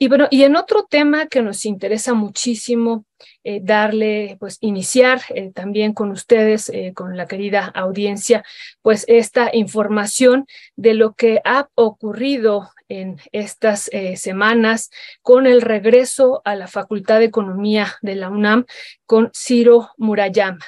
Y bueno, y en otro tema que nos interesa muchísimo eh, darle, pues iniciar eh, también con ustedes, eh, con la querida audiencia, pues esta información de lo que ha ocurrido en estas semanas con el regreso a la Facultad de Economía de la UNAM con Ciro Murayama.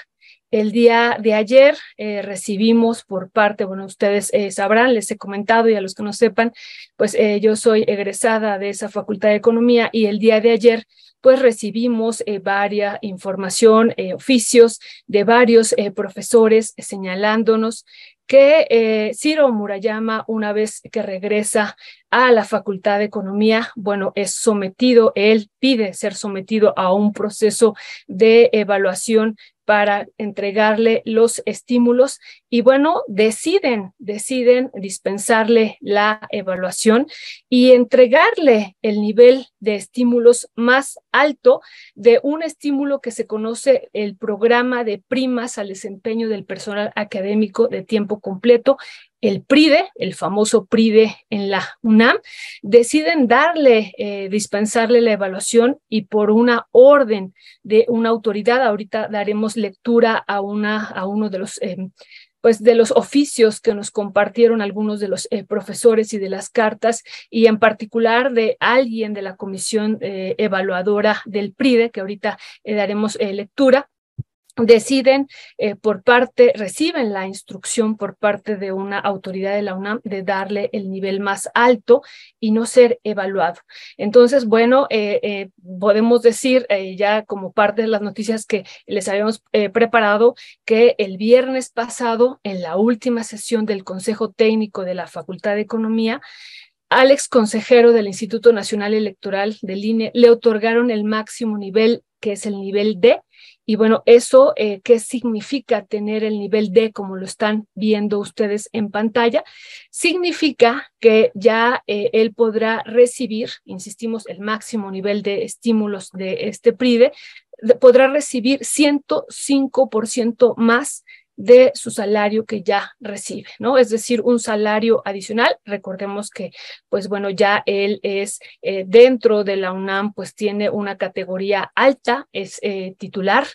El día de ayer eh, recibimos por parte, bueno, ustedes eh, sabrán, les he comentado y a los que no sepan, pues eh, yo soy egresada de esa Facultad de Economía y el día de ayer pues recibimos varias información, oficios de varios profesores señalándonos que Ciro Murayama, una vez que regresa a la Facultad de Economía, bueno, es sometido, él pide ser sometido a un proceso de evaluación para entregarle los estímulos y bueno, deciden, deciden dispensarle la evaluación y entregarle el nivel de estímulos más alto de un estímulo que se conoce el programa de primas al desempeño del personal académico de tiempo completo el PRIDE, el famoso PRIDE en la UNAM, deciden darle, eh, dispensarle la evaluación y por una orden de una autoridad, ahorita daremos lectura a, una, a uno de los... Em, pues de los oficios que nos compartieron algunos de los eh, profesores y de las cartas, y en particular de alguien de la comisión eh, evaluadora del PRIDE, que ahorita daremos lectura, deciden eh, por parte, reciben la instrucción por parte de una autoridad de la UNAM de darle el nivel más alto y no ser evaluado. Entonces, bueno, eh, eh, podemos decir ya como parte de las noticias que les habíamos preparado que el viernes pasado, en la última sesión del Consejo Técnico de la Facultad de Economía, Alex consejero del Instituto Nacional Electoral del INE le otorgaron el máximo nivel, que es el nivel D, y bueno, eso, eh, ¿qué significa tener el nivel D como lo están viendo ustedes en pantalla? Significa que ya eh, él podrá recibir, insistimos, el máximo nivel de estímulos de este PRIDE, podrá recibir 105% más de su salario que ya recibe, ¿no? Es decir, un salario adicional. Recordemos que, pues bueno, ya él es eh, dentro de la UNAM, pues tiene una categoría alta, es eh, titular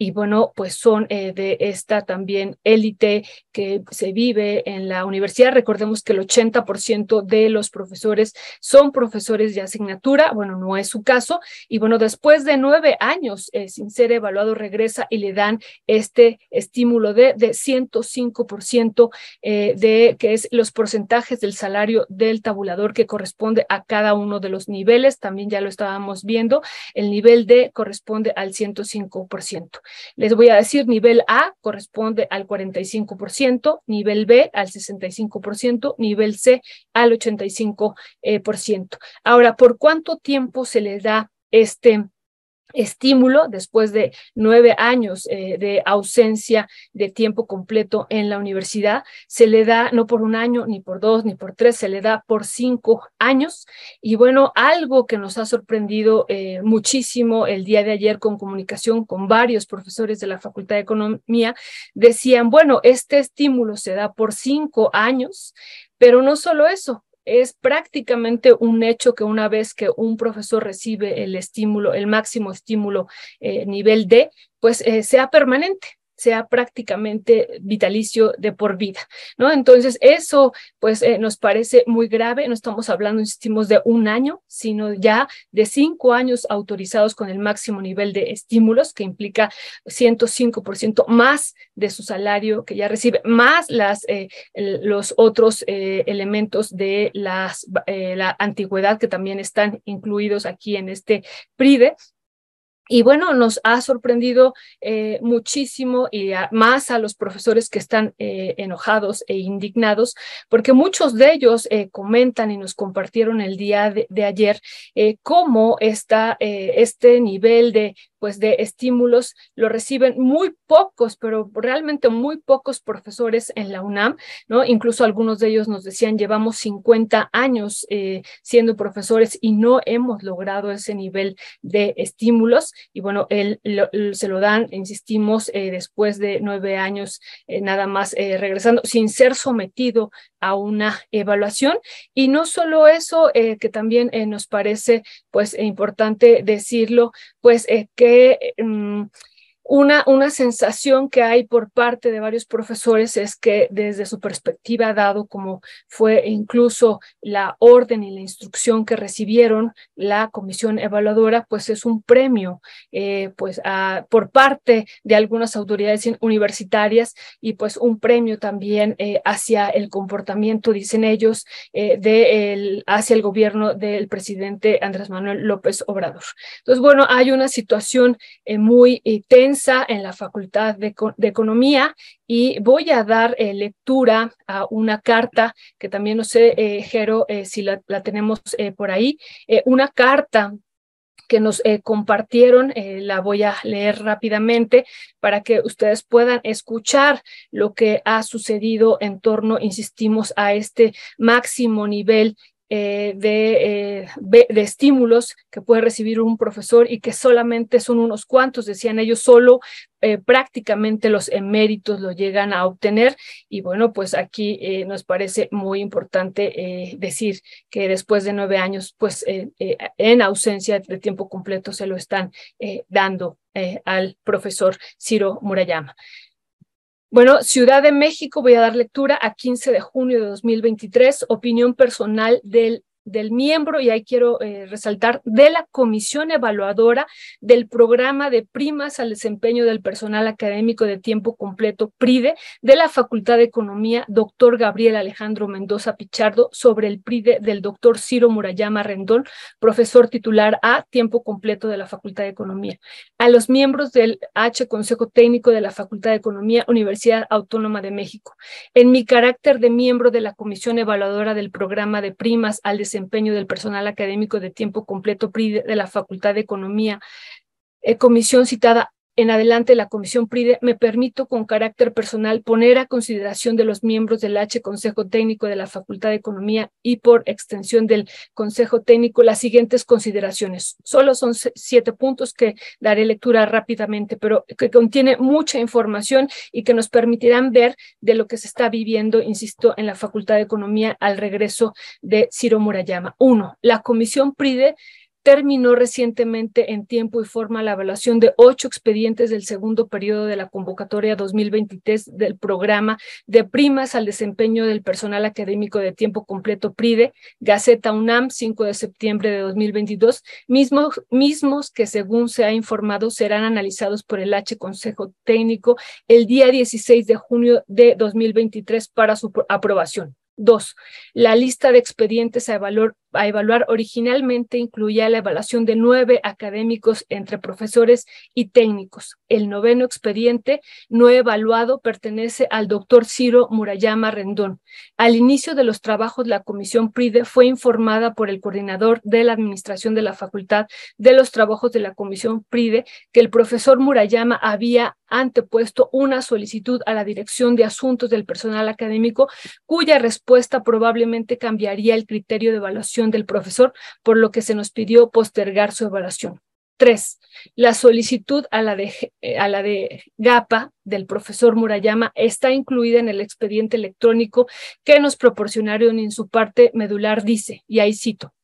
y bueno, pues son eh, de esta también élite que se vive en la universidad. Recordemos que el 80% de los profesores son profesores de asignatura, bueno, no es su caso, y bueno, después de nueve años eh, sin ser evaluado regresa y le dan este estímulo de, de 105% eh, de que es los porcentajes del salario del tabulador que corresponde a cada uno de los niveles, también ya lo estábamos viendo, el nivel D corresponde al 105%. Les voy a decir, nivel A corresponde al 45%, nivel B al 65%, nivel C al 85%. Ahora, ¿por cuánto tiempo se le da este estímulo después de nueve años eh, de ausencia de tiempo completo en la universidad. Se le da no por un año, ni por dos, ni por tres, se le da por cinco años. Y bueno, algo que nos ha sorprendido eh, muchísimo el día de ayer con comunicación con varios profesores de la Facultad de Economía, decían, bueno, este estímulo se da por cinco años, pero no solo eso, es prácticamente un hecho que una vez que un profesor recibe el estímulo, el máximo estímulo eh, nivel D, pues eh, sea permanente sea prácticamente vitalicio de por vida, ¿no? Entonces, eso pues eh, nos parece muy grave, no estamos hablando, insistimos, de un año, sino ya de cinco años autorizados con el máximo nivel de estímulos, que implica 105% más de su salario que ya recibe, más las, eh, los otros eh, elementos de las, la antigüedad que también están incluidos aquí en este PRIDE, y bueno, nos ha sorprendido eh, muchísimo y más a los profesores que están eh, enojados e indignados, porque muchos de ellos eh, comentan y nos compartieron el día de ayer cómo está este nivel de pues de estímulos lo reciben muy pocos, pero realmente muy pocos profesores en la UNAM, ¿no? Incluso algunos de ellos nos decían, llevamos 50 años eh, siendo profesores y no hemos logrado ese nivel de estímulos. Y bueno, él, se lo dan, insistimos, eh, después de nueve años eh, nada más regresando, sin ser sometido a una evaluación. Y no solo eso, que también nos parece pues es importante decirlo, pues es que... Mm, una, sensación que hay por parte de varios profesores es que desde su perspectiva, dado como fue incluso la orden y la instrucción que recibieron la comisión evaluadora, pues es un premio eh, pues por parte de algunas autoridades universitarias y pues un premio también eh, hacia el comportamiento, dicen ellos, eh, hacia el gobierno del presidente Andrés Manuel López Obrador. Entonces, bueno, hay una situación muy tensa en la Facultad de, Economía y voy a dar eh, lectura a una carta que también no sé, eh, Jero, eh, si la, tenemos por ahí, una carta que nos compartieron, la voy a leer rápidamente para que ustedes puedan escuchar lo que ha sucedido en torno, insistimos, a este máximo nivel eh, eh, de, estímulos que puede recibir un profesor y que solamente son unos cuantos, decían ellos, solo eh, prácticamente los eméritos lo llegan a obtener. Y bueno, pues aquí nos parece muy importante decir que después de nueve años, pues en ausencia de tiempo completo se lo están dando al profesor Ciro Murayama. Bueno, Ciudad de México, voy a dar lectura a 15 de junio de 2023, opinión personal del del miembro, y ahí quiero eh, resaltar, de la comisión evaluadora del programa de primas al desempeño del personal académico de tiempo completo, PRIDE, de la Facultad de Economía, doctor Gabriel Alejandro Mendoza Pichardo, sobre el PRIDE del doctor Ciro Murayama Rendón, profesor titular a tiempo completo de la Facultad de Economía. A los miembros del H Consejo Técnico de la Facultad de Economía, Universidad Autónoma de México. En mi carácter de miembro de la comisión evaluadora del programa de primas al desempeño desempeño del personal académico de tiempo completo de la Facultad de Economía, eh, comisión citada en adelante la Comisión PRIDE, me permito con carácter personal poner a consideración de los miembros del H Consejo Técnico de la Facultad de Economía y por extensión del Consejo Técnico las siguientes consideraciones. Solo son siete puntos que daré lectura rápidamente, pero que contiene mucha información y que nos permitirán ver de lo que se está viviendo, insisto, en la Facultad de Economía al regreso de Ciro Murayama. Uno, la Comisión PRIDE terminó recientemente en tiempo y forma la evaluación de ocho expedientes del segundo periodo de la convocatoria 2023 del programa de primas al desempeño del personal académico de tiempo completo PRIDE, Gaceta UNAM, 5 de septiembre de 2022, mismos, mismos que según se ha informado serán analizados por el H Consejo Técnico el día 16 de junio de 2023 para su aprobación. Dos, la lista de expedientes a evaluar a evaluar originalmente incluía la evaluación de nueve académicos entre profesores y técnicos. El noveno expediente no evaluado pertenece al doctor Ciro Murayama Rendón. Al inicio de los trabajos, la comisión PRIDE fue informada por el coordinador de la administración de la facultad de los trabajos de la comisión PRIDE que el profesor Murayama había antepuesto una solicitud a la Dirección de Asuntos del Personal Académico, cuya respuesta probablemente cambiaría el criterio de evaluación del profesor, por lo que se nos pidió postergar su evaluación. Tres, la solicitud a la, de, eh, a la de GAPA del profesor Murayama está incluida en el expediente electrónico que nos proporcionaron en su parte medular, dice, y ahí cito.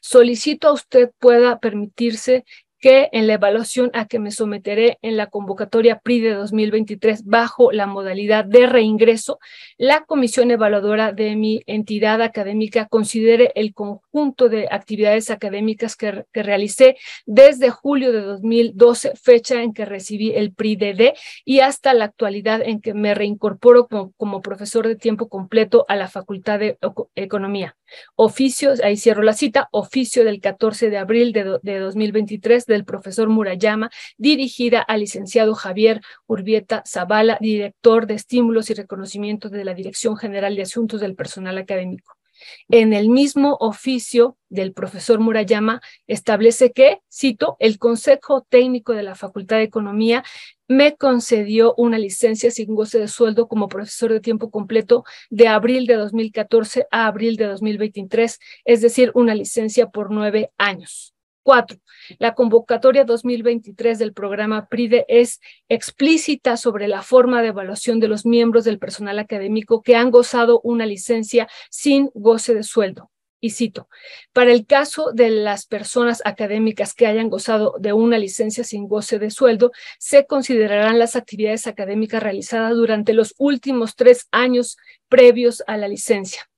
Solicito a usted pueda permitirse que en la evaluación a que me someteré en la convocatoria PRI de 2023 bajo la modalidad de reingreso, la comisión evaluadora de mi entidad académica considere el conjunto de actividades académicas que, realicé desde julio de 2012, fecha en que recibí el PRI-DD, y hasta la actualidad en que me reincorporo como, como profesor de tiempo completo a la Facultad de Economía. Oficios, ahí cierro la cita, oficio del 14 de abril de, de 2023 del profesor Murayama, dirigida al licenciado Javier Urbieta Zavala, director de Estímulos y Reconocimientos de la Dirección General de Asuntos del Personal Académico. En el mismo oficio del profesor Murayama establece que, cito, el Consejo Técnico de la Facultad de Economía me concedió una licencia sin goce de sueldo como profesor de tiempo completo de abril de 2014 a abril de 2023, es decir, una licencia por nueve años. Cuatro, la convocatoria 2023 del programa PRIDE es explícita sobre la forma de evaluación de los miembros del personal académico que han gozado una licencia sin goce de sueldo. Y cito, para el caso de las personas académicas que hayan gozado de una licencia sin goce de sueldo, se considerarán las actividades académicas realizadas durante los últimos tres años previos a la licencia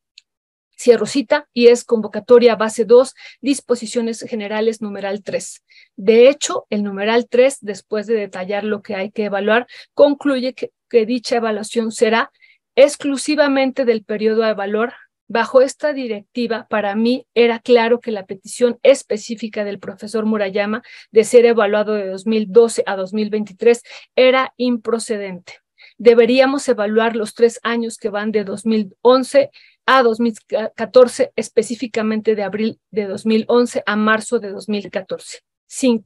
cita y es convocatoria base 2, disposiciones generales numeral 3. De hecho, el numeral 3, después de detallar lo que hay que evaluar, concluye que, dicha evaluación será exclusivamente del periodo de valor Bajo esta directiva, para mí era claro que la petición específica del profesor Murayama de ser evaluado de 2012 a 2023 era improcedente. Deberíamos evaluar los tres años que van de 2011 a 2014, específicamente de abril de 2011 a marzo de 2014. 5.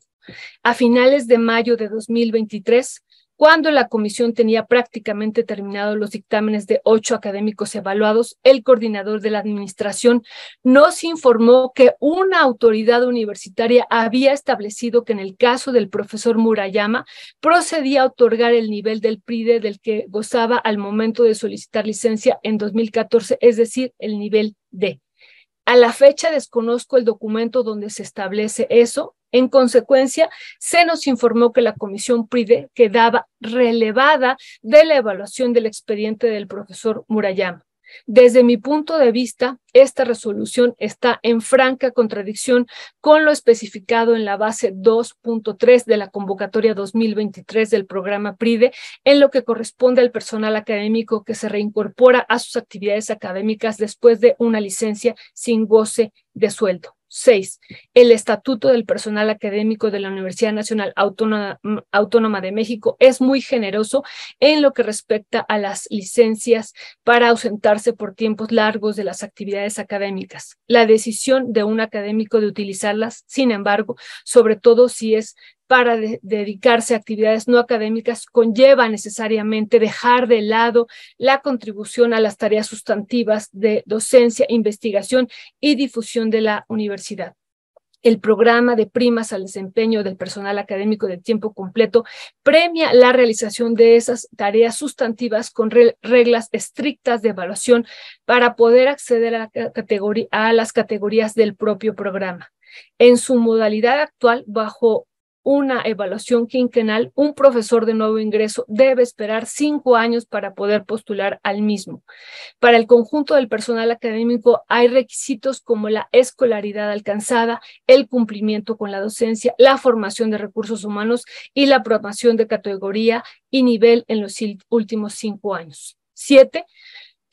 A finales de mayo de 2023 cuando la comisión tenía prácticamente terminados los dictámenes de ocho académicos evaluados, el coordinador de la administración nos informó que una autoridad universitaria había establecido que en el caso del profesor Murayama procedía a otorgar el nivel del PRIDE del que gozaba al momento de solicitar licencia en 2014, es decir, el nivel D. A la fecha desconozco el documento donde se establece eso, en consecuencia, se nos informó que la comisión PRIDE quedaba relevada de la evaluación del expediente del profesor Murayama. Desde mi punto de vista, esta resolución está en franca contradicción con lo especificado en la base 2.3 de la convocatoria 2023 del programa PRIDE en lo que corresponde al personal académico que se reincorpora a sus actividades académicas después de una licencia sin goce de sueldo. 6. El Estatuto del Personal Académico de la Universidad Nacional Autónoma, Autónoma, de México es muy generoso en lo que respecta a las licencias para ausentarse por tiempos largos de las actividades académicas. La decisión de un académico de utilizarlas, sin embargo, sobre todo si es para dedicarse a actividades no académicas conlleva necesariamente dejar de lado la contribución a las tareas sustantivas de docencia, investigación y difusión de la universidad. El programa de primas al desempeño del personal académico de tiempo completo premia la realización de esas tareas sustantivas con reglas estrictas de evaluación para poder acceder a, la categoría, a las categorías del propio programa. En su modalidad actual, bajo una evaluación quinquenal, un profesor de nuevo ingreso debe esperar cinco años para poder postular al mismo. Para el conjunto del personal académico hay requisitos como la escolaridad alcanzada, el cumplimiento con la docencia, la formación de recursos humanos y la aprobación de categoría y nivel en los últimos cinco años. Siete,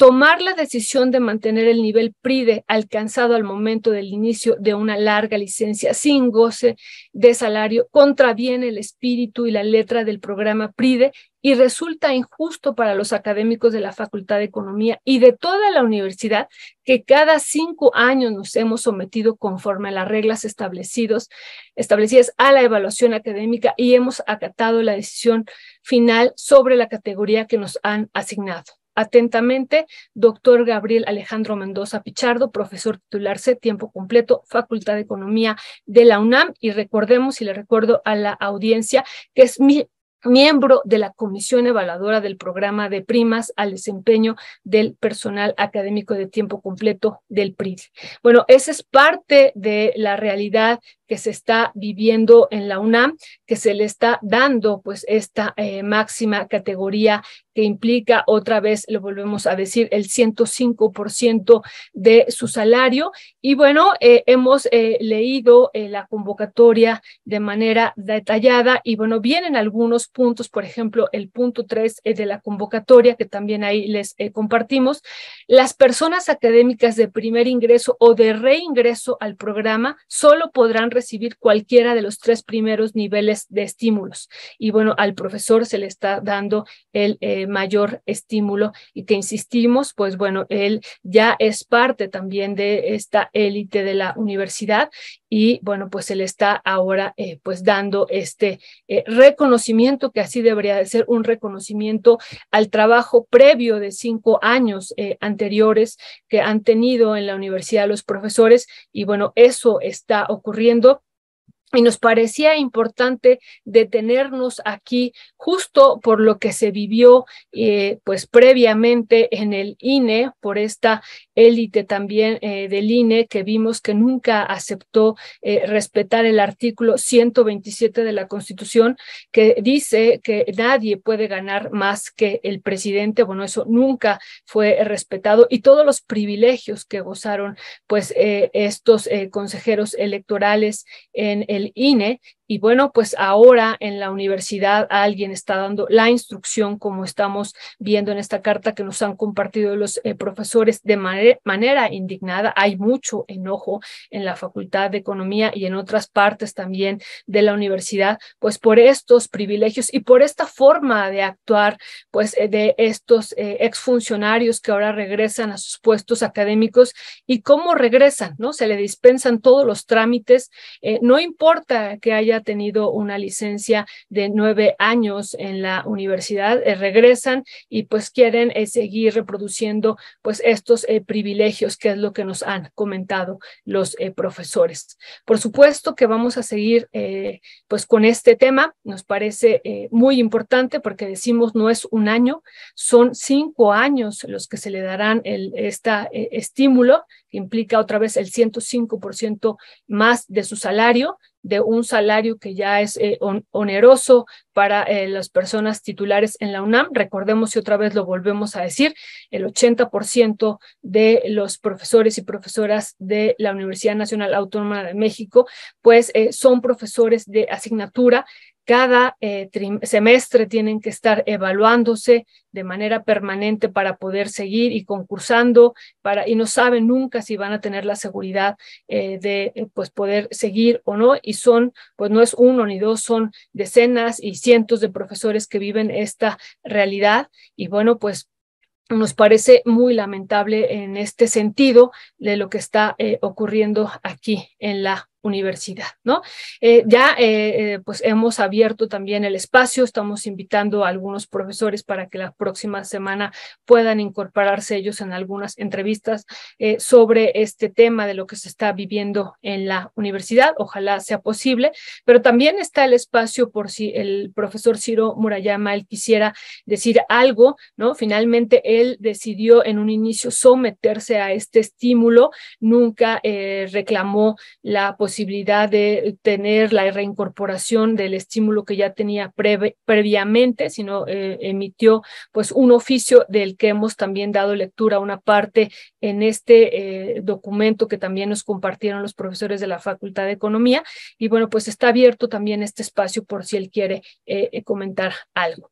tomar la decisión de mantener el nivel PRIDE alcanzado al momento del inicio de una larga licencia sin goce de salario contraviene el espíritu y la letra del programa PRIDE y resulta injusto para los académicos de la Facultad de Economía y de toda la universidad que cada cinco años nos hemos sometido conforme a las reglas establecidos, establecidas a la evaluación académica y hemos acatado la decisión final sobre la categoría que nos han asignado. Atentamente, doctor Gabriel Alejandro Mendoza Pichardo, profesor titular C, tiempo completo, Facultad de Economía de la UNAM. Y recordemos y le recuerdo a la audiencia que es mi miembro de la Comisión Evaluadora del Programa de Primas al Desempeño del Personal Académico de Tiempo Completo del PRI. Bueno, esa es parte de la realidad que se está viviendo en la UNAM, que se le está dando pues esta eh, máxima categoría que implica otra vez, lo volvemos a decir, el 105% de su salario. Y bueno, eh, hemos eh, leído la convocatoria de manera detallada y bueno, vienen algunos puntos, por ejemplo, el punto 3 de la convocatoria que también ahí les compartimos. Las personas académicas de primer ingreso o de reingreso al programa solo podrán recibir recibir cualquiera de los tres primeros niveles de estímulos. Y bueno, al profesor se le está dando el eh, mayor estímulo y que insistimos, pues bueno, él ya es parte también de esta élite de la universidad y bueno, pues se le está ahora eh, pues dando este eh, reconocimiento que así debería de ser un reconocimiento al trabajo previo de cinco años eh, anteriores que han tenido en la universidad los profesores y bueno, eso está ocurriendo y nos parecía importante detenernos aquí justo por lo que se vivió pues previamente en el INE por esta élite también eh, del INE, que vimos que nunca aceptó eh, respetar el artículo 127 de la Constitución, que dice que nadie puede ganar más que el presidente. Bueno, eso nunca fue respetado y todos los privilegios que gozaron pues eh, estos consejeros electorales en el INE y bueno, pues ahora en la universidad alguien está dando la instrucción, como estamos viendo en esta carta que nos han compartido los eh, profesores de manera indignada. Hay mucho enojo en la Facultad de Economía y en otras partes también de la universidad, pues por estos privilegios y por esta forma de actuar, pues eh, de estos eh, exfuncionarios que ahora regresan a sus puestos académicos y cómo regresan, ¿no? Se le dispensan todos los trámites, no importa que haya tenido una licencia de nueve años en la universidad, eh, regresan y pues quieren eh, seguir reproduciendo pues estos eh, privilegios, que es lo que nos han comentado los profesores. Por supuesto que vamos a seguir pues con este tema, nos parece muy importante porque decimos no es un año, son cinco años los que se le darán el, estímulo, que implica otra vez el 105% más de su salario de un salario que ya es eh, oneroso para eh, las personas titulares en la UNAM. Recordemos y otra vez lo volvemos a decir, el 80% de los profesores y profesoras de la Universidad Nacional Autónoma de México, pues eh, son profesores de asignatura cada eh, semestre tienen que estar evaluándose de manera permanente para poder seguir y concursando para y no saben nunca si van a tener la seguridad eh, de eh, pues poder seguir o no y son pues no es uno ni dos son decenas y cientos de profesores que viven esta realidad y bueno pues nos parece muy lamentable en este sentido de lo que está ocurriendo aquí en la universidad, ¿no? Eh, ya eh, eh, pues hemos abierto también el espacio, estamos invitando a algunos profesores para que la próxima semana puedan incorporarse ellos en algunas entrevistas sobre este tema de lo que se está viviendo en la universidad, ojalá sea posible, pero también está el espacio por si el profesor Ciro Murayama, él quisiera decir algo, ¿no? Finalmente él decidió en un inicio someterse a este estímulo, nunca reclamó la posibilidad posibilidad de tener la reincorporación del estímulo que ya tenía previamente, sino eh, emitió pues un oficio del que hemos también dado lectura una parte en este eh, documento que también nos compartieron los profesores de la Facultad de Economía y bueno, pues está abierto también este espacio por si él quiere eh, comentar algo.